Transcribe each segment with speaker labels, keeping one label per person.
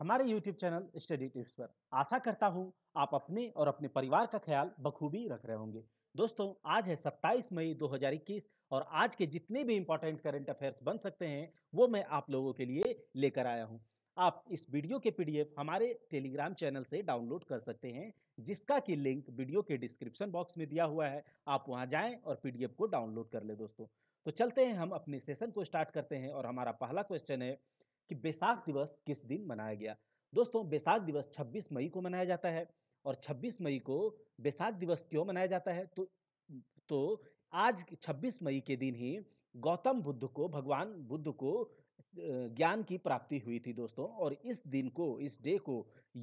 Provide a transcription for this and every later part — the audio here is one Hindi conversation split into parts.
Speaker 1: हमारे यूट्यूब चैनल स्टडी टिप्स पर आशा करता हूँ आप अपने और अपने परिवार का ख्याल बखूबी रख रहे होंगे दोस्तों आज है 27 मई 2021 और आज के जितने भी इंपॉर्टेंट करंट अफेयर्स बन सकते हैं वो मैं आप लोगों के लिए लेकर आया हूँ आप इस वीडियो के पीडीएफ हमारे टेलीग्राम चैनल से डाउनलोड कर सकते हैं जिसका कि लिंक वीडियो के डिस्क्रिप्शन बॉक्स में दिया हुआ है आप वहाँ जाएं और पीडीएफ को डाउनलोड कर ले दोस्तों तो चलते हैं हम अपने सेशन को स्टार्ट करते हैं और हमारा पहला क्वेश्चन है कि बैसाख दिवस किस दिन मनाया गया दोस्तों बैसाख दिवस 26 मई को मनाया जाता है और 26 मई को बैसाख दिवस क्यों मनाया जाता है तो तो आज 26 मई के दिन ही गौतम बुद्ध को भगवान बुद्ध को ज्ञान की प्राप्ति हुई थी दोस्तों और इस दिन को इस डे को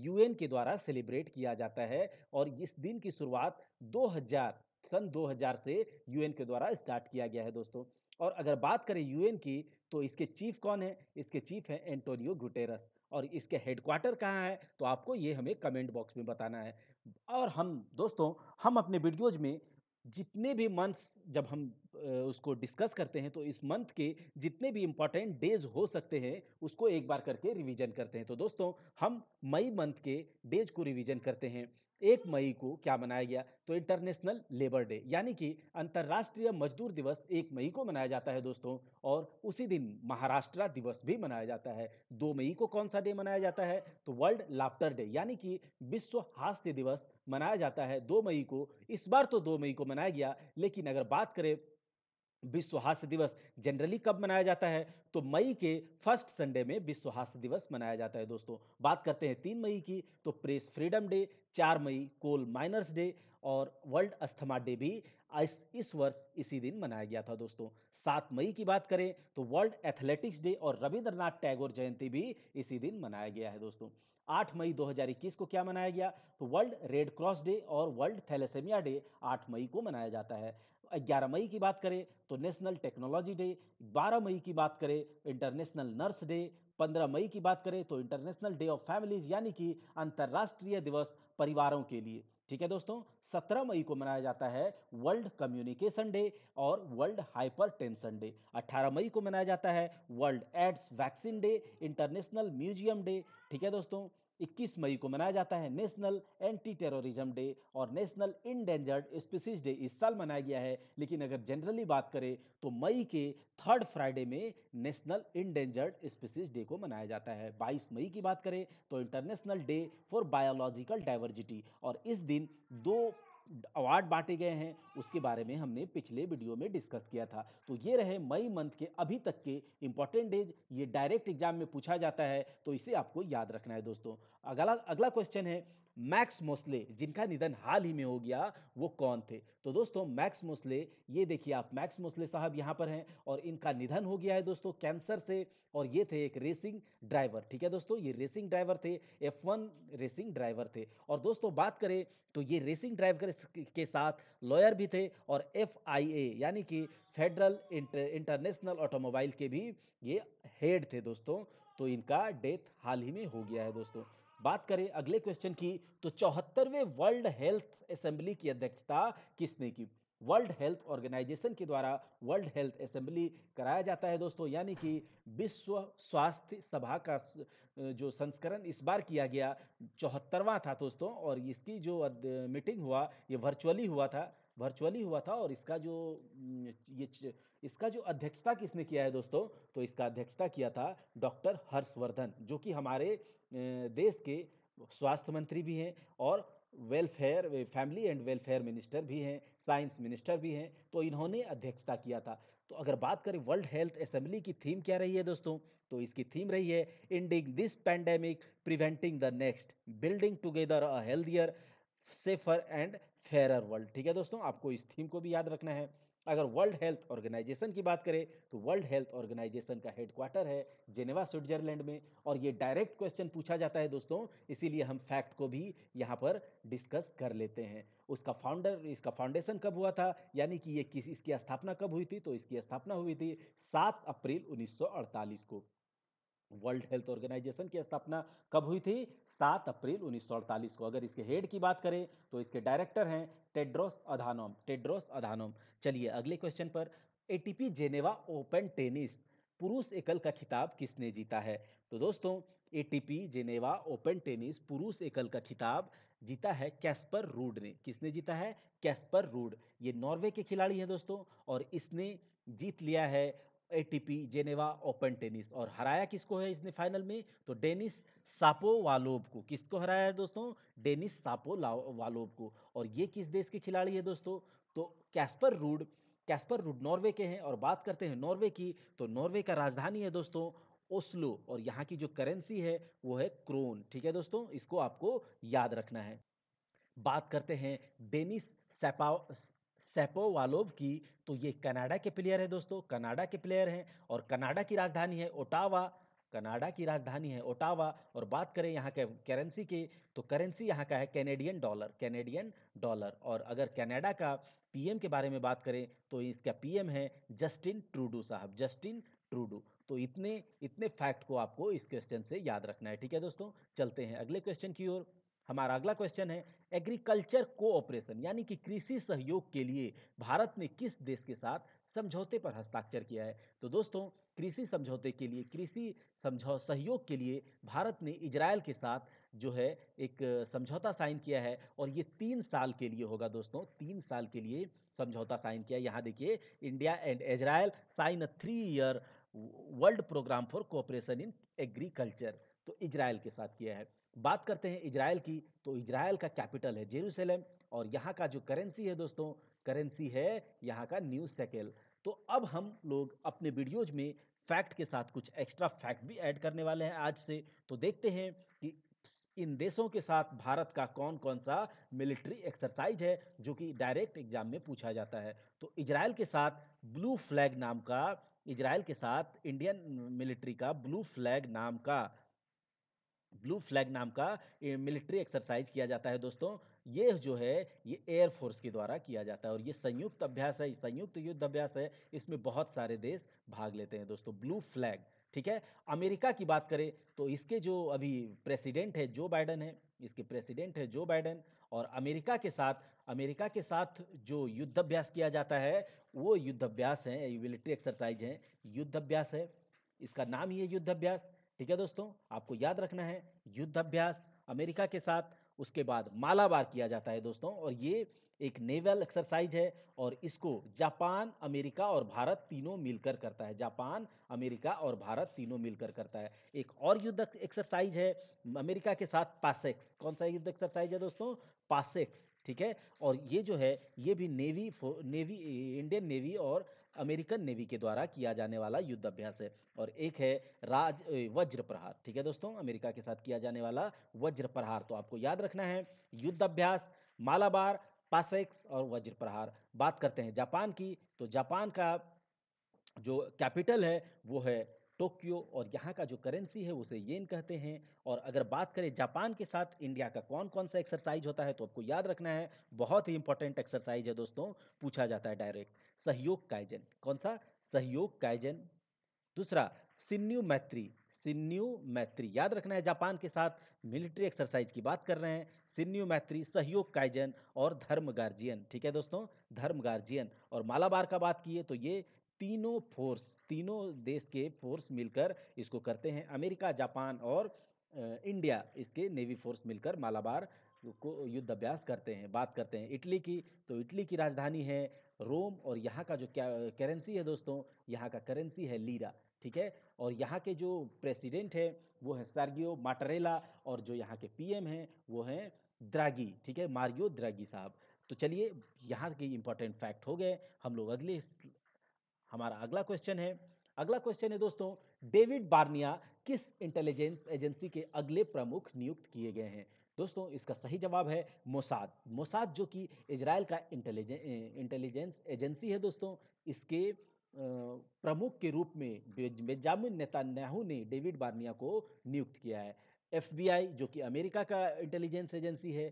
Speaker 1: यूएन के द्वारा सेलिब्रेट किया जाता है और इस दिन की शुरुआत 2000 सन 2000 से यूएन के द्वारा स्टार्ट किया गया है दोस्तों और अगर बात करें यूएन की तो इसके चीफ कौन है इसके चीफ है एंटोनियो गुटेरस और इसके हेडक्वार्टर कहाँ है तो आपको ये हमें कमेंट बॉक्स में बताना है और हम दोस्तों हम अपने वीडियोज में जितने भी मंथ्स जब हम उसको डिस्कस करते हैं तो इस मंथ के जितने भी इम्पॉर्टेंट डेज हो सकते हैं उसको एक बार करके रिवीजन करते हैं तो दोस्तों हम मई मंथ के डेज को रिवीजन करते हैं एक मई को क्या मनाया गया तो इंटरनेशनल लेबर डे यानी कि अंतर्राष्ट्रीय मजदूर दिवस एक मई को मनाया जाता है दोस्तों और उसी दिन महाराष्ट्र दिवस भी मनाया जाता है दो मई को कौन सा डे मनाया जाता है तो वर्ल्ड लाफ्टर डे यानी कि विश्व हास्य दिवस मनाया जाता है दो मई को इस बार तो दो मई को मनाया गया लेकिन अगर बात करें विश्व हास्य दिवस जनरली कब मनाया जाता है तो मई के फर्स्ट संडे में विश्व हास्य दिवस मनाया जाता है दोस्तों बात करते हैं तीन मई की तो प्रेस फ्रीडम डे चार मई कोल माइनर्स डे और वर्ल्ड अस्थमा डे भी इस इस वर्ष इसी दिन मनाया गया था दोस्तों सात मई की बात करें तो वर्ल्ड एथलेटिक्स डे और रविंद्रनाथ टैगोर जयंती भी इसी दिन मनाया गया है दोस्तों आठ मई 2021 को क्या मनाया गया तो वर्ल्ड रेड क्रॉस डे और वर्ल्ड थैलेसेमिया डे आठ मई को मनाया जाता है 11 मई की बात करें तो नेशनल टेक्नोलॉजी डे 12 मई की बात करें इंटरनेशनल नर्स डे 15 मई की बात करें तो इंटरनेशनल डे ऑफ फैमिलीज यानी कि अंतर्राष्ट्रीय दिवस परिवारों के लिए ठीक है दोस्तों 17 मई को मनाया जाता है वर्ल्ड कम्युनिकेशन डे और वर्ल्ड हाइपर टेंशन डे 18 मई को मनाया जाता है world AIDS vaccine day international museum day ठीक है दोस्तों 21 मई को मनाया जाता है नेशनल एंटी टेररिज्म डे और नेशनल इनडेंजर्ड स्पीसीज डे इस साल मनाया गया है लेकिन अगर जनरली बात करें तो मई के थर्ड फ्राइडे में नेशनल इनडेंजर्ड स्पीसीज डे को मनाया जाता है 22 मई की बात करें तो international day for biological diversity और इस दिन दो अवार्ड बांटे गए हैं उसके बारे में हमने पिछले वीडियो में डिस्कस किया था तो ये रहे मई मंथ के अभी तक के इंपॉर्टेंट डेज ये डायरेक्ट एग्जाम में पूछा जाता है तो इसे आपको याद रखना है दोस्तों अगला अगला क्वेश्चन है मैक्स मोस्ले जिनका निधन हाल ही में हो गया वो कौन थे तो दोस्तों मैक्स मोस्ले ये देखिए आप मैक्स मोस्ले साहब यहाँ पर हैं और इनका निधन हो गया है दोस्तों कैंसर से और ये थे एक रेसिंग ड्राइवर ठीक है दोस्तों ये रेसिंग ड्राइवर थे एफ वन रेसिंग ड्राइवर थे और दोस्तों बात करें तो ये रेसिंग ड्राइवर के साथ लॉयर भी थे और एफ यानी कि फेडरल इंटरनेशनल ऑटोमोबाइल के भी ये हेड थे दोस्तों तो इनका डेथ हाल ही में हो गया है दोस्तों बात करें अगले क्वेश्चन की तो चौहत्तरवें वर्ल्ड हेल्थ असेंबली की अध्यक्षता किसने की वर्ल्ड हेल्थ ऑर्गेनाइजेशन के द्वारा वर्ल्ड हेल्थ असेंबली कराया जाता है दोस्तों यानी कि विश्व स्वास्थ्य सभा का जो संस्करण इस बार किया गया चौहत्तरवा था दोस्तों और इसकी जो मीटिंग हुआ ये वर्चुअली हुआ था वर्चुअली हुआ था और इसका जो ये इसका जो अध्यक्षता किसने किया है दोस्तों तो इसका अध्यक्षता किया था डॉक्टर हर्षवर्धन जो कि हमारे देश के स्वास्थ्य मंत्री भी हैं और welfare family and welfare minister भी हैं साइंस मिनिस्टर भी हैं तो इन्होंने अध्यक्षता किया था तो अगर बात करें वर्ल्ड हेल्थ असेंबली की थीम क्या रही है दोस्तों तो इसकी थीम रही है ending this pandemic preventing the next building together a healthier safer and fairer world ठीक है दोस्तों आपको इस थीम को भी याद रखना है अगर वर्ल्ड हेल्थ ऑर्गेनाइजेशन की बात करें तो वर्ल्ड हेल्थ ऑर्गेनाइजेशन का हेडक्वार्टर है जेनेवा स्विट्जरलैंड में और ये डायरेक्ट क्वेश्चन पूछा जाता है दोस्तों इसीलिए हम फैक्ट को भी यहाँ पर डिस्कस कर लेते हैं उसका फाउंडर इसका फाउंडेशन कब हुआ था यानी कि ये किस इसकी स्थापना कब हुई थी तो इसकी स्थापना हुई थी सात अप्रैल उन्नीस को वर्ल्ड हेल्थ ऑर्गेनाइजेशन की स्थापना कब हुई थी सात अप्रैल उन्नीस को अगर इसके हेड की बात करें तो इसके डायरेक्टर हैं टेड्रोस अधानोम टेड्रोस अधानोम चलिए अगले क्वेश्चन पर एटीपी जेनेवा ओपन टेनिस पुरुष एकल का खिताब किसने जीता है तो दोस्तों एटीपी जेनेवा ओपन टेनिस पुरुष एकल का खिताब जीता है कैस्पर रूड ने किसने जीता है कैस्पर रूड ये नॉर्वे के खिलाड़ी हैं दोस्तों और इसने जीत लिया है एटीपी जेनेवा ओपन टेनिस और हराया किसको है इसने फाइनल में तो डेनिस सापो वालोब को किसको हराया है दोस्तों डेनिस सापो वालोब को और ये किस देश के खिलाड़ी है दोस्तों तो Casper Ruud Casper Ruud Norway के हैं और बात करते हैं नॉर्वे की तो नॉर्वे का राजधानी है दोस्तों ओस्लो और यहाँ की जो करेंसी है वो है क्रोन ठीक है दोस्तों इसको आपको याद रखना है बात करते हैं डेनिस सैपाओ सेपो वालोव की तो ये कनाडा के प्लेयर है दोस्तों कनाडा के प्लेयर हैं और कनाडा की राजधानी है ओटावा कनाडा की राजधानी है ओटावा और बात करें यहाँ के करेंसी की तो करेंसी यहाँ का है कैनेडियन डॉलर कैनेडियन डॉलर और अगर कनाडा का पीएम के बारे में बात करें तो इसका पीएम है जस्टिन ट्रूडू साहब जस्टिन ट्रूडू तो इतने इतने फैक्ट को आपको इस क्वेश्चन से याद रखना है ठीक है दोस्तों चलते हैं अगले क्वेश्चन की ओर हमारा अगला क्वेश्चन है एग्रीकल्चर कोऑपरेशन यानी कि कृषि सहयोग के लिए भारत ने किस देश के साथ समझौते पर हस्ताक्षर किया है तो दोस्तों कृषि समझौते के लिए कृषि समझौ सहयोग के लिए भारत ने इजराइल के साथ जो है एक समझौता साइन किया है और ये तीन साल के लिए होगा दोस्तों तीन साल के लिए समझौता साइन किया यहाँ देखिए India and Israel sign a three year world programme for cooperation in agriculture तो इजराइल के साथ किया है बात करते हैं इजराइल की तो इजराइल का कैपिटल है जेरूसलम और यहाँ का जो करेंसी है दोस्तों करेंसी है यहाँ का न्यू सेकेल तो अब हम लोग अपने वीडियोज में फैक्ट के साथ कुछ एक्स्ट्रा फैक्ट भी ऐड करने वाले हैं आज से तो देखते हैं कि इन देशों के साथ भारत का कौन कौन सा मिलिट्री एक्सरसाइज है जो कि डायरेक्ट एग्जाम में पूछा जाता है तो इजराइल के साथ ब्लू फ्लैग नाम का इजराइल के साथ इंडियन मिलिट्री का ब्लू फ्लैग नाम का ब्लू फ्लैग नाम का मिलिट्री एक्सरसाइज किया जाता है दोस्तों ये जो है ये एयरफोर्स के द्वारा किया जाता है और ये संयुक्त अभ्यास है संयुक्त युद्ध अभ्यास है इसमें बहुत सारे देश भाग लेते हैं दोस्तों ब्लू फ्लैग ठीक है अमेरिका की बात करें तो इसके जो अभी प्रेसिडेंट है जो बाइडन है इसके प्रेसिडेंट है जो बाइडन और अमेरिका के साथ अमेरिका के साथ जो युद्धाभ्यास किया जाता है वो युद्धाभ्यास है मिलिट्री एक्सरसाइज है युद्धाभ्यास है इसका नाम ही है युद्धाभ्यास ठीक है दोस्तों आपको याद रखना है युद्धाभ्यास अमेरिका के साथ उसके बाद मालाबार किया जाता है दोस्तों और ये एक नेवल एक्सरसाइज है और इसको जापान अमेरिका और भारत तीनों मिलकर करता है जापान अमेरिका और भारत तीनों मिलकर करता है एक और युद्ध एक्सरसाइज है अमेरिका के साथ पासेक्स कौन सा युद्ध एक्सरसाइज है दोस्तों पासेक्स ठीक है और ये जो है ये भी नेवी नेवी इंडियन नेवी और अमेरिकन नेवी के द्वारा किया जाने वाला युद्ध अभ्यास है और एक है राज वज्र प्रहार ठीक है दोस्तों अमेरिका के साथ किया जाने वाला वज्र प्रहार तो आपको याद रखना है युद्ध अभ्यास मालाबार पासेक्स और वज्र प्रहार बात करते हैं जापान की तो जापान का जो कैपिटल है वो है टोक्यो और यहाँ का जो करेंसी है उसे येन कहते हैं और अगर बात करें जापान के साथ इंडिया का कौन कौन सा एक्सरसाइज होता है तो आपको याद रखना है बहुत ही इंपॉर्टेंट एक्सरसाइज है दोस्तों पूछा जाता है डायरेक्ट सहयोग कायजन कौन सा सहयोग कायजन दूसरा सिन्यू मैत्री सिन्यू मैत्री याद रखना है जापान के साथ मिलिट्री एक्सरसाइज की बात कर रहे हैं सिन्यू मैत्री सहयोग कायजन और धर्म गार्जियन ठीक है दोस्तों धर्म गार्जियन और मालाबार का बात की है तो ये तीनों फोर्स तीनों देश के फोर्स मिलकर इसको करते हैं अमेरिका जापान और इंडिया इसके नेवी फोर्स मिलकर मालाबार को युद्ध अभ्यास करते हैं बात करते हैं इटली की तो इटली की राजधानी है रोम और यहाँ का जो क्या करेंसी है दोस्तों यहाँ का करेंसी है लीरा ठीक है और यहाँ के जो प्रेसिडेंट है वो है सार्गियो माटरेला और जो यहाँ के पी हैं वो हैं द्रागी ठीक है मारियो द्रागी साहब तो चलिए यहाँ के इम्पोर्टेंट फैक्ट हो गए हम लोग अगले हमारा अगला क्वेश्चन है अगला क्वेश्चन है दोस्तों डेविड बार्निया किस इंटेलिजेंस एजेंसी के अगले प्रमुख नियुक्त किए गए हैं दोस्तों इसका सही जवाब है मोसाद मोसाद जो कि इसराइल का इंटेलिजें इंटेलिजेंस एजेंसी है दोस्तों इसके प्रमुख के रूप में बेजामिन नेतान्याहू ने डेविड बार्निया को नियुक्त किया है एफबीआई जो कि अमेरिका का इंटेलिजेंस एजेंसी है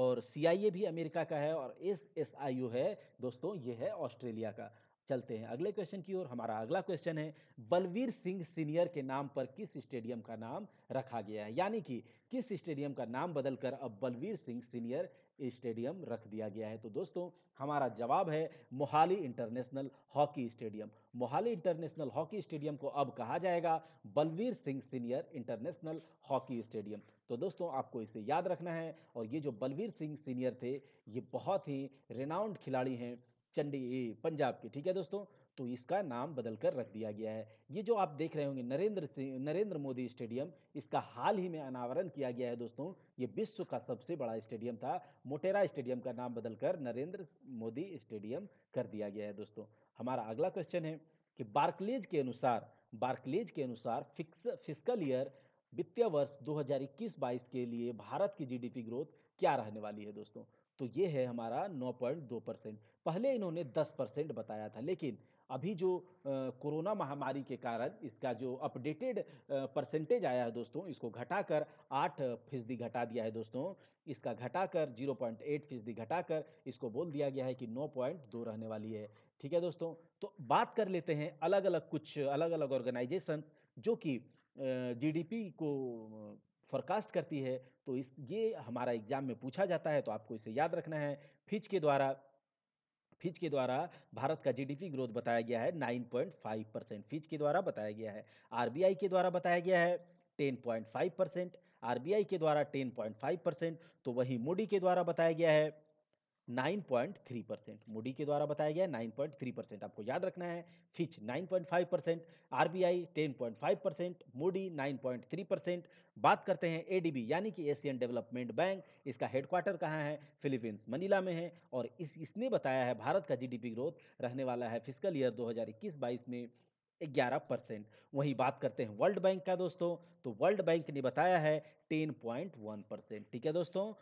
Speaker 1: और सीआईए भी अमेरिका का है और एस एस आई यू है दोस्तों ये है ऑस्ट्रेलिया का चलते हैं अगले क्वेश्चन की ओर हमारा अगला क्वेश्चन है बलवीर सिंह सीनियर के नाम पर किस स्टेडियम का नाम रखा गया है यानी कि किस स्टेडियम का नाम बदलकर अब बलवीर सिंह सीनियर स्टेडियम रख दिया गया है तो दोस्तों हमारा जवाब है Mohali international hockey stadium Mohali international hockey stadium को अब कहा जाएगा Balbir Singh senior international hockey stadium तो दोस्तों आपको इसे याद रखना है और ये जो बलवीर सिंह सीनियर थे ये बहुत ही रेनाउंड खिलाड़ी हैं चंडी पंजाब के ठीक है दोस्तों तो इसका नाम बदल कर रख दिया गया है ये जो आप देख रहे होंगे नरेंद्र सिंह नरेंद्र मोदी स्टेडियम इसका हाल ही में अनावरण किया गया है दोस्तों ये विश्व का सबसे बड़ा स्टेडियम था मोटेरा स्टेडियम का नाम बदलकर नरेंद्र मोदी स्टेडियम कर दिया गया है दोस्तों हमारा अगला क्वेश्चन है कि बार्कलेज के अनुसार बार्कलेज के अनुसार फिक्स फिस्कल ईयर वित्तीय वर्ष 2021-22 के लिए भारत की जीडीपी ग्रोथ क्या रहने वाली है दोस्तों तो ये है हमारा 9.2 परसेंट पहले इन्होंने 10 परसेंट बताया था लेकिन अभी जो कोरोना महामारी के कारण इसका जो अपडेटेड परसेंटेज आया है दोस्तों इसको घटाकर आठ फीसदी घटा दिया है दोस्तों इसका घटाकर जीरो पॉइंट एट फीसदी घटाकर इसको बोल दिया गया है कि नौ पॉइंट दो रहने वाली है ठीक है दोस्तों तो बात कर लेते हैं अलग अलग कुछ अलग अलग ऑर्गेनाइजेशन जो कि जी को फॉरकास्ट करती है तो इस ये हमारा एग्जाम में पूछा जाता है तो आपको इसे याद रखना है फिच के द्वारा फिज के द्वारा भारत का जीडीपी ग्रोथ बताया गया है 9.5 परसेंट फिज के द्वारा बताया गया है आरबीआई के द्वारा बताया गया है 10.5 परसेंट आरबीआई के द्वारा 10.5 परसेंट तो वहीं मोडी के द्वारा बताया गया है 9.3 परसेंट मोडी के द्वारा बताया गया 9.3 परसेंट आपको याद रखना है फिच 9.5 परसेंट आरबीआई 10.5 परसेंट मोडी 9.3 परसेंट बात करते हैं एडीबी यानी कि एशियन डेवलपमेंट बैंक इसका हेडक्वार्टर कहाँ है फिलीपींस मनीला में है और इस इसने बताया है भारत का जीडीपी ग्रोथ रहने वाला है फिजिकल ईयर दो हज़ार में ग्यारह परसेंट वहीं बात करते हैं वर्ल्ड बैंक का दोस्तों तो वर्ल्ड बैंक ने बताया है टेन पॉइंट वन परसेंट ठीक है दोस्तों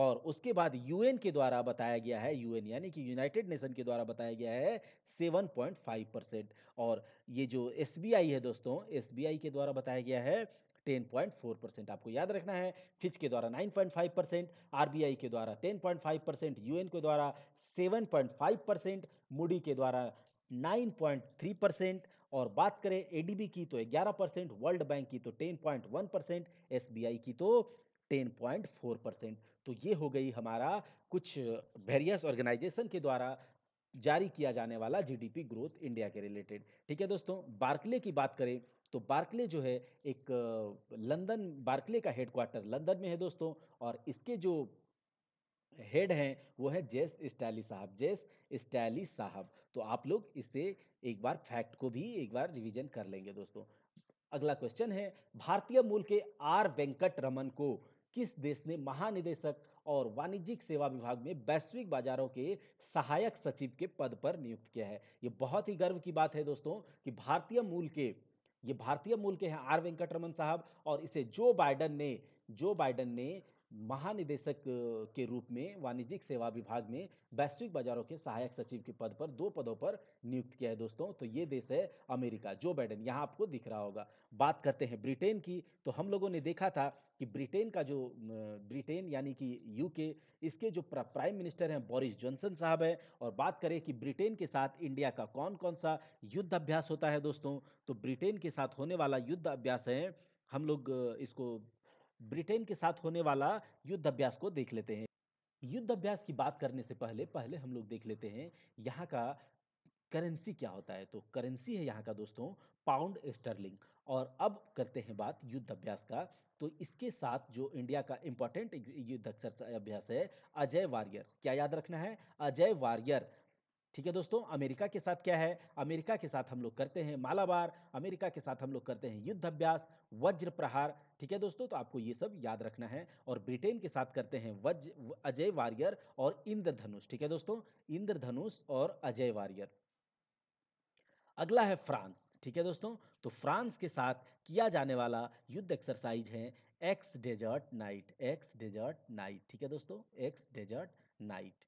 Speaker 1: और उसके बाद यूएन के द्वारा बताया गया है यूएन यानी कि यूनाइटेड नेशन के द्वारा बताया गया है सेवन पॉइंट फाइव परसेंट और ये जो एसबीआई है दोस्तों एसबीआई के द्वारा बताया गया है टेन पॉइंट फोर परसेंट आपको याद रखना है फिच के द्वारा nine point five percent R के द्वारा ten point five percent U के द्वारा seven point five percent Moody के द्वारा नाइन पॉइंट थ्री परसेंट और बात करें एडीबी की तो ग्यारह परसेंट वर्ल्ड बैंक की तो ten point one percent S की तो टेन पॉइंट फोर परसेंट तो ये हो गई हमारा कुछ वेरियस ऑर्गेनाइजेशन के द्वारा जारी किया जाने वाला जीडीपी ग्रोथ इंडिया के रिलेटेड ठीक है दोस्तों बार्कले की बात करें तो बार्कले जो है एक लंदन बार्कले का हेडक्वार्टर लंदन में है दोस्तों और इसके जो हेड हैं वो है जेस स्टैली साहब जेस स्टैली साहब तो आप लोग इससे एक बार फैक्ट को भी एक बार रिवीजन कर लेंगे दोस्तों अगला क्वेश्चन है भारतीय मूल के आर वेंकट रमन को किस देश ने महानिदेशक और वाणिज्यिक सेवा विभाग में वैश्विक बाजारों के सहायक सचिव के पद पर नियुक्त किया है ये बहुत ही गर्व की बात है दोस्तों कि भारतीय मूल के ये भारतीय मूल के हैं आर वेंकटरमन साहब और इसे जो बाइडन ने जो बाइडन ने महानिदेशक के रूप में वाणिज्यिक सेवा विभाग में वैश्विक बाजारों के सहायक सचिव के पद पर दो पदों पर नियुक्त किया है दोस्तों तो ये देश है अमेरिका जो बाइडन यहाँ आपको दिख रहा होगा बात करते हैं ब्रिटेन की तो हम लोगों ने देखा था कि ब्रिटेन का जो ब्रिटेन यानी कि यूके इसके जो प्राइम मिनिस्टर हैं बोरिस जॉनसन साहब हैं और बात करें कि ब्रिटेन के साथ इंडिया का कौन कौन सा युद्ध अभ्यास होता है दोस्तों तो ब्रिटेन के साथ होने वाला युद्ध अभ्यास है हम लोग इसको ब्रिटेन के साथ होने वाला युद्ध अभ्यास को देख लेते हैं युद्ध अभ्यास की बात करने से पहले पहले हम लोग देख लेते हैं यहाँ का करेंसी क्या होता है तो करेंसी है यहाँ का दोस्तों पाउंड स्टर्लिंग और अब करते हैं बात युद्ध अभ्यास का तो इसके साथ जो इंडिया का इंपॉर्टेंट युद्ध अक्सर अभ्यास है अजय वारियर क्या याद रखना है अजय वारियर ठीक है दोस्तों अमेरिका के साथ क्या है अमेरिका के साथ हम लोग करते हैं मालाबार अमेरिका के साथ हम लोग करते हैं युद्ध अभ्यास वज्र प्रहार ठीक है दोस्तों तो आपको ये सब याद रखना है और ब्रिटेन के साथ करते हैं वज अजय वारियर और इंद्रधनुष ठीक है दोस्तों इंद्रधनुष और अजय वारियर अगला है फ्रांस ठीक है दोस्तों तो फ्रांस के साथ किया जाने वाला युद्ध एक्सरसाइज है Ex Desert Knight Ex Desert Knight ठीक है दोस्तों एक्स डेजर्ट नाइट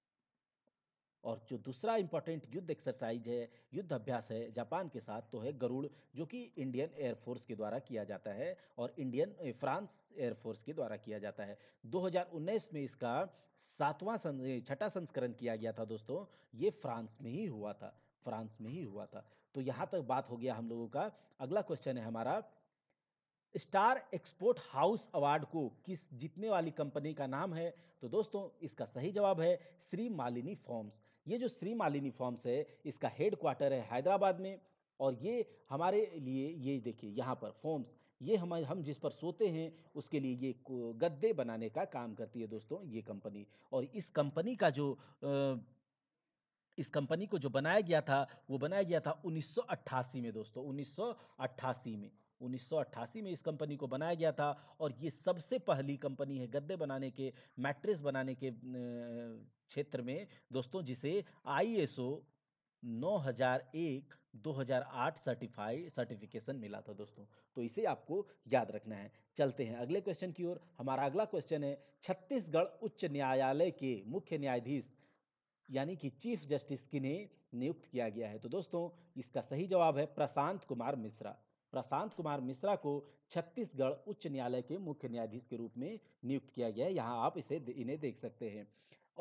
Speaker 1: और जो दूसरा इंपॉर्टेंट युद्ध एक्सरसाइज है युद्ध अभ्यास है जापान के साथ तो है गरुड़ जो कि इंडियन एयरफोर्स के द्वारा किया जाता है और इंडियन फ्रांस एयरफोर्स के द्वारा किया जाता है 2019 में इसका सातवां सं छठा संस्करण किया गया था दोस्तों ये फ्रांस में ही हुआ था फ्रांस में ही हुआ था तो यहाँ तक बात हो गया हम लोगों का अगला क्वेश्चन है हमारा स्टार एक्सपोर्ट हाउस अवार्ड को किस जीतने वाली कंपनी का नाम है तो दोस्तों इसका सही जवाब है श्री मालिनी फॉर्म्स ये जो श्री मालिनी फॉर्म्स है इसका हेड क्वार्टर है हैदराबाद में और ये हमारे लिए ये देखिए यहाँ पर फॉर्म्स ये हम हम जिस पर सोते हैं उसके लिए ये गद्दे बनाने का काम करती है दोस्तों ये कंपनी और इस कंपनी का जो आ, इस कंपनी को जो बनाया गया था वो बनाया गया था 1988 में दोस्तों 1988 में 1988 में इस कंपनी को बनाया गया था और ये सबसे पहली कंपनी है गद्दे बनाने के मैट्रेस बनाने के क्षेत्र में दोस्तों जिसे आई 9001 2008 सर्टिफाई सर्टिफिकेशन मिला था दोस्तों तो इसे आपको याद रखना है चलते हैं अगले क्वेश्चन की ओर हमारा अगला क्वेश्चन है छत्तीसगढ़ उच्च न्यायालय के मुख्य न्यायाधीश यानी कि चीफ जस्टिस किन्हें नियुक्त किया गया है तो दोस्तों इसका सही जवाब है प्रशांत कुमार मिश्रा प्रशांत कुमार मिश्रा को छत्तीसगढ़ उच्च न्यायालय के मुख्य न्यायाधीश के रूप में नियुक्त किया गया है यहाँ आप इसे इन्हें देख सकते हैं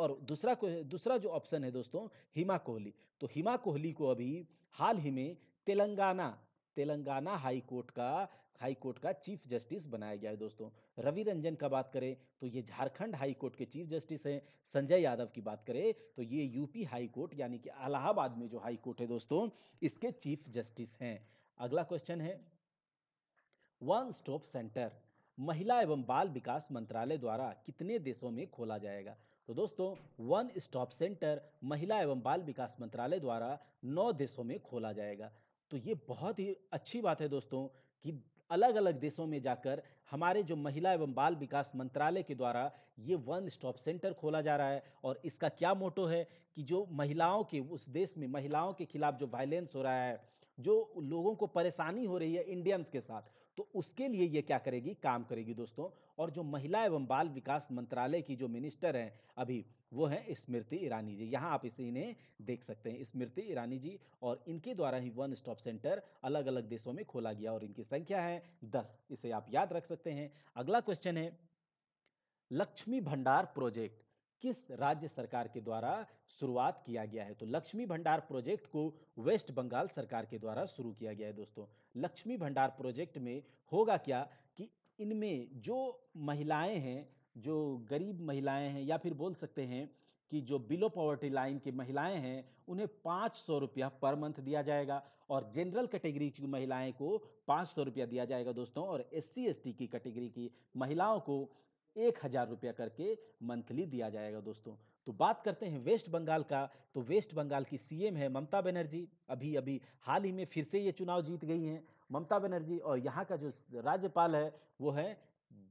Speaker 1: और दूसरा दूसरा जो ऑप्शन है दोस्तों हिमा कोहली तो हिमा कोहली को अभी हाल ही में तेलंगाना तेलंगाना हाई कोर्ट का हाई कोर्ट का चीफ जस्टिस बनाया गया है दोस्तों रवि रंजन का बात करें तो ये झारखंड हाई कोर्ट के चीफ जस्टिस हैं संजय यादव की बात करें तो ये यूपी हाई कोर्ट यानी कि इलाहाबाद में जो हाई कोर्ट है दोस्तों इसके चीफ जस्टिस हैं अगला क्वेश्चन है वन स्टॉप सेंटर महिला एवं बाल विकास मंत्रालय द्वारा कितने देशों में खोला जाएगा तो दोस्तों वन स्टॉप सेंटर महिला एवं बाल विकास मंत्रालय द्वारा नौ देशों में खोला जाएगा तो ये बहुत ही अच्छी बात है दोस्तों कि अलग अलग देशों में जाकर हमारे जो महिला एवं बाल विकास मंत्रालय के द्वारा ये वन स्टॉप सेंटर खोला जा रहा है और इसका क्या मोटो है कि जो महिलाओं के उस देश में महिलाओं के खिलाफ जो वायलेंस हो रहा है जो लोगों को परेशानी हो रही है इंडियंस के साथ तो उसके लिए ये क्या करेगी काम करेगी दोस्तों और जो महिला एवं बाल विकास मंत्रालय की जो मिनिस्टर हैं अभी वो हैं स्मृति ईरानी जी यहाँ आप इसे इन्हें देख सकते हैं स्मृति ईरानी जी और इनके द्वारा ही वन स्टॉप सेंटर अलग अलग देशों में खोला गया और इनकी संख्या है दस इसे आप याद रख सकते हैं अगला क्वेश्चन है लक्ष्मी भंडार प्रोजेक्ट किस राज्य सरकार के द्वारा शुरुआत किया गया है तो लक्ष्मी भंडार प्रोजेक्ट को वेस्ट बंगाल सरकार के द्वारा शुरू किया गया है दोस्तों लक्ष्मी भंडार प्रोजेक्ट में होगा क्या कि इनमें जो महिलाएं हैं जो गरीब महिलाएं हैं या फिर बोल सकते हैं कि जो बिलो पॉवर्टी लाइन की महिलाएं हैं उन्हें पाँच सौ रुपया पर मंथ दिया जाएगा और जनरल कैटेगरी की महिलाएं को पाँच सौ रुपया दिया जाएगा दोस्तों और एस सी की कैटेगरी की महिलाओं को एक हज़ार रुपया करके मंथली दिया जाएगा दोस्तों तो बात करते हैं वेस्ट बंगाल का तो वेस्ट बंगाल की सीएम है ममता बनर्जी अभी अभी हाल ही में फिर से ये चुनाव जीत गई हैं ममता बनर्जी और यहाँ का जो राज्यपाल है वो है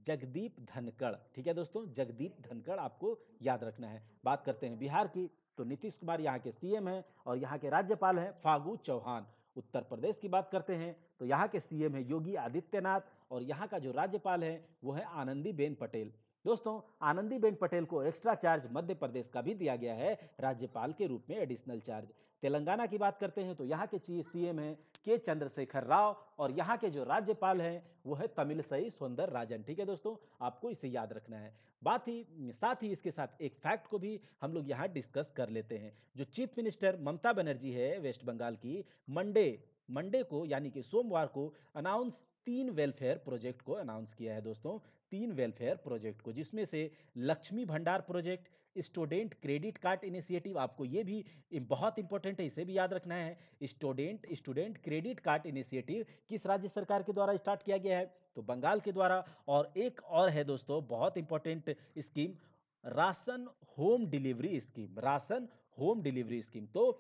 Speaker 1: जगदीप धनखड़ ठीक है दोस्तों जगदीप धनखड़ आपको याद रखना है बात करते हैं बिहार की तो नीतीश कुमार यहाँ के सीएम हैं और यहाँ के राज्यपाल हैं फागू चौहान उत्तर प्रदेश की बात करते हैं तो यहाँ के सीएम हैं योगी आदित्यनाथ और यहाँ का जो राज्यपाल है वो है आनंदीबेन पटेल दोस्तों आनंदीबेन पटेल को एक्स्ट्रा चार्ज मध्य प्रदेश का भी दिया गया है राज्यपाल के रूप में एडिशनल चार्ज तेलंगाना की बात करते हैं तो यहाँ के एम हैं के चंद्रशेखर राव और यहाँ के जो राज्यपाल हैं वो है तमिलसई सौंदर राजन ठीक है दोस्तों आपको इसे याद रखना है बात ही साथ ही इसके साथ एक फैक्ट को भी हम लोग यहाँ डिस्कस कर लेते हैं जो चीफ मिनिस्टर ममता बनर्जी है वेस्ट बंगाल की मंडे मंडे को यानी कि सोमवार को अनाउंस तीन वेलफेयर प्रोजेक्ट को अनाउंस किया है दोस्तों तीन वेलफेयर प्रोजेक्ट को जिसमें से Lakshmi Bhandar project student credit card initiative आपको ये भी बहुत इंपॉर्टेंट है इसे भी याद रखना है student student credit card initiative किस राज्य सरकार के द्वारा स्टार्ट किया गया है तो बंगाल के द्वारा और एक और है दोस्तों बहुत important scheme ration home delivery scheme ration home delivery scheme तो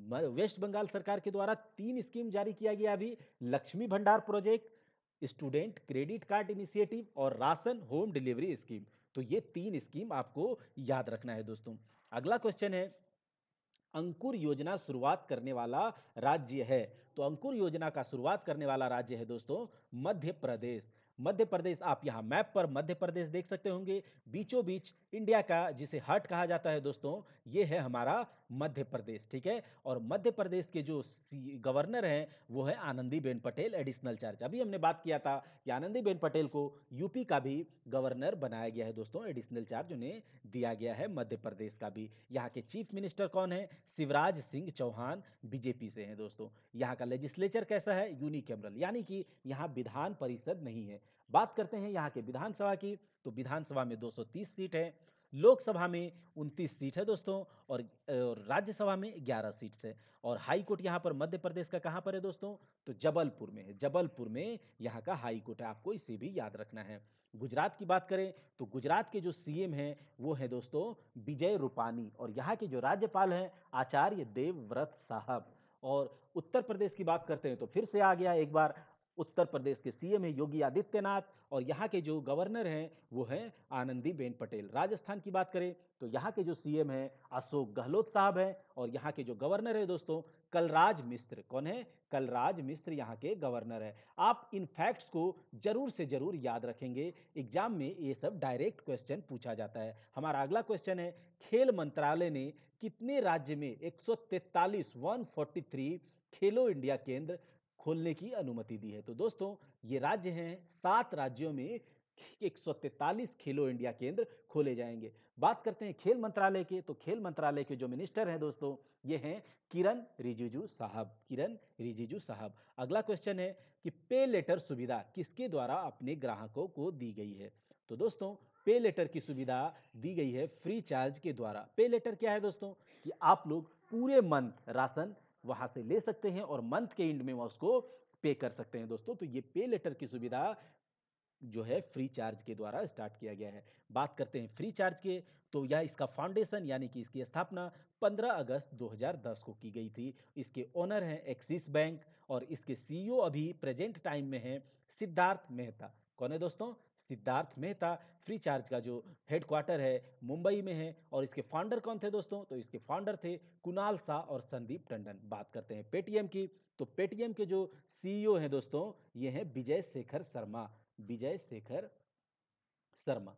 Speaker 1: वेस्ट बंगाल सरकार के द्वारा तीन स्कीम जारी किया गया अभी Lakshmi Bhandar project student credit card initiative और राशन होम डिलीवरी स्कीम तो ये तीन स्कीम आपको याद रखना है दोस्तों अगला क्वेश्चन है अंकुर योजना शुरुआत करने वाला राज्य है तो अंकुर योजना का शुरुआत करने वाला राज्य है दोस्तों मध्य प्रदेश मध्य प्रदेश आप यहाँ मैप पर मध्य प्रदेश देख सकते होंगे बीचों बीच इंडिया का जिसे हट कहा जाता है दोस्तों ये है हमारा मध्य प्रदेश ठीक है और मध्य प्रदेश के जो गवर्नर हैं वो है आनंदीबेन पटेल एडिशनल चार्ज अभी हमने बात किया था कि आनंदीबेन पटेल को यूपी का भी गवर्नर बनाया गया है दोस्तों एडिशनल चार्ज उन्हें दिया गया है मध्य प्रदेश का भी यहाँ के चीफ मिनिस्टर कौन है शिवराज सिंह चौहान बीजेपी से हैं दोस्तों यहाँ का लेजिस्लेचर कैसा है यूनिकेमरल यानी कि यहाँ विधान परिषद नहीं है बात करते हैं यहाँ के विधानसभा की तो विधानसभा में 230 सीट है लोकसभा में उनतीस सीट है दोस्तों और, राज्यसभा में ग्यारह सीट्स है और हाई कोर्ट यहाँ पर मध्य प्रदेश का कहाँ पर है दोस्तों तो जबलपुर में है जबलपुर में यहाँ का हाई कोर्ट है आपको इसे भी याद रखना है गुजरात की बात करें तो गुजरात के जो सीएम हैं वो हैं दोस्तों विजय रूपानी और यहाँ के जो राज्यपाल हैं आचार्य देवव्रत साहब और उत्तर प्रदेश की बात करते हैं तो फिर से आ गया एक बार उत्तर प्रदेश के सीएम है योगी आदित्यनाथ और यहाँ के जो गवर्नर हैं वो हैं आनंदीबेन पटेल राजस्थान की बात करें तो यहाँ के जो सीएम हैं अशोक गहलोत साहब हैं और यहाँ के जो गवर्नर है दोस्तों कलराज मिश्र कौन है कलराज मिश्र यहाँ के गवर्नर है आप इन फैक्ट्स को जरूर से जरूर याद रखेंगे एग्जाम में ये सब डायरेक्ट क्वेश्चन पूछा जाता है हमारा अगला क्वेश्चन है खेल मंत्रालय ने कितने राज्य में एक सौ खेलो इंडिया केंद्र खोलने की अनुमति दी है तो दोस्तों ये राज्य हैं सात राज्यों में एक खेलो इंडिया केंद्र खोले जाएंगे बात करते हैं खेल मंत्रालय के तो खेल मंत्रालय के जो मिनिस्टर हैं दोस्तों ये हैं किरण रिजिजू साहब किरण रिजिजू साहब अगला क्वेश्चन है कि पे लेटर सुविधा किसके द्वारा अपने ग्राहकों को दी गई है तो दोस्तों पे लेटर की सुविधा दी गई है फ्री चार्ज के द्वारा पे लेटर क्या है दोस्तों कि आप लोग पूरे मंथ राशन वहां से ले सकते हैं और मंथ के एंड में वह उसको पे कर सकते हैं दोस्तों तो ये पे लेटर की सुविधा जो है फ्री चार्ज के द्वारा स्टार्ट किया गया है बात करते हैं फ्री चार्ज के तो यह इसका फाउंडेशन यानी कि इसकी स्थापना 15 अगस्त 2010 को की गई थी इसके ओनर हैं एक्सिस बैंक और इसके सीईओ अभी प्रेजेंट टाइम में हैं सिद्धार्थ मेहता कौन है दोस्तों सिद्धार्थ मेहता फ्री चार्ज का जो हेडक्वार्टर है मुंबई में है और इसके फाउंडर कौन थे दोस्तों तो इसके फाउंडर थे कुणाल शाह और संदीप टंडन बात करते हैं पेटीएम की तो पेटीएम के जो सीईओ हैं दोस्तों ये हैं विजय शेखर शर्मा विजय शेखर शर्मा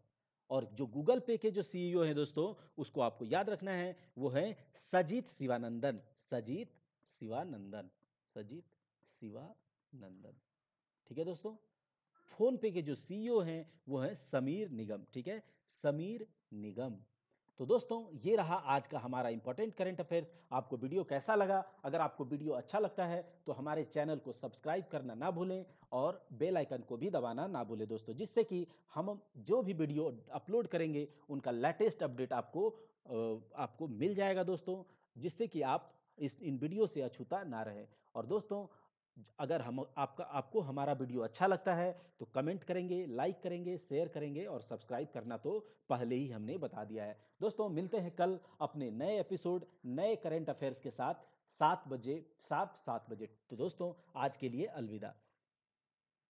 Speaker 1: और जो गूगल पे के जो सीईओ हैं दोस्तों उसको आपको याद रखना है वो है सजीत शिवानंदन सजीत शिवानंदन सजीत शिवानंदन ठीक है दोस्तों फ़ोनपे के जो सीईओ e हैं वो हैं समीर निगम ठीक है समीर निगम तो दोस्तों ये रहा आज का हमारा इंपॉर्टेंट करंट अफेयर्स आपको वीडियो कैसा लगा अगर आपको वीडियो अच्छा लगता है तो हमारे चैनल को सब्सक्राइब करना ना भूलें और बेल आइकन को भी दबाना ना भूलें दोस्तों जिससे कि हम जो भी वीडियो अपलोड करेंगे उनका लेटेस्ट अपडेट आपको आपको मिल जाएगा दोस्तों जिससे कि आप इस इन वीडियो से अछूता ना रहे और दोस्तों अगर हम आपका आपको हमारा वीडियो अच्छा लगता है तो कमेंट करेंगे लाइक करेंगे शेयर करेंगे और सब्सक्राइब करना तो पहले ही हमने बता दिया है दोस्तों मिलते हैं कल अपने नए एपिसोड नए करंट अफेयर्स के साथ सात बजे सात सात बजे तो दोस्तों आज के लिए अलविदा